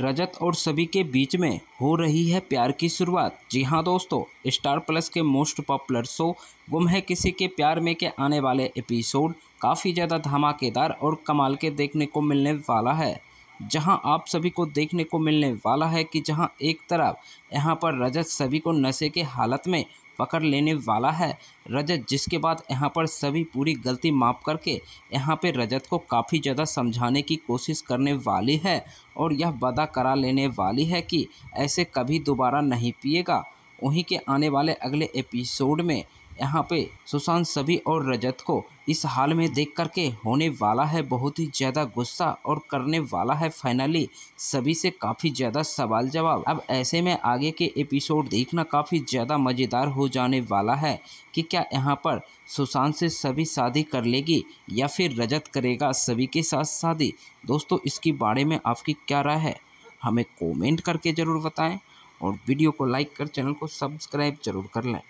रजत और सभी के बीच में हो रही है प्यार की शुरुआत जी हाँ दोस्तों स्टार प्लस के most popular show Gum Hai किसी के प्यार में के आने वाले एपिसोड काफ़ी ज़्यादा धमाकेदार और कमाल के देखने को मिलने वाला है जहां आप सभी को देखने को मिलने वाला है कि जहां एक तरफ यहां पर रजत सभी को नशे के हालत में पकड़ लेने वाला है रजत जिसके बाद यहाँ पर सभी पूरी गलती माफ करके यहाँ पे रजत को काफ़ी ज़्यादा समझाने की कोशिश करने वाली है और यह वादा करा लेने वाली है कि ऐसे कभी दोबारा नहीं पिएगा वहीं के आने वाले अगले एपिसोड में यहाँ पे सुशांत सभी और रजत को इस हाल में देख करके होने वाला है बहुत ही ज़्यादा गुस्सा और करने वाला है फाइनली सभी से काफ़ी ज़्यादा सवाल जवाब अब ऐसे में आगे के एपिसोड देखना काफ़ी ज़्यादा मज़ेदार हो जाने वाला है कि क्या यहाँ पर सुशांत से सभी शादी कर लेगी या फिर रजत करेगा सभी के साथ शादी दोस्तों इसके बारे में आपकी क्या राय है हमें कॉमेंट करके ज़रूर बताएँ और वीडियो को लाइक कर चैनल को सब्सक्राइब जरूर कर लें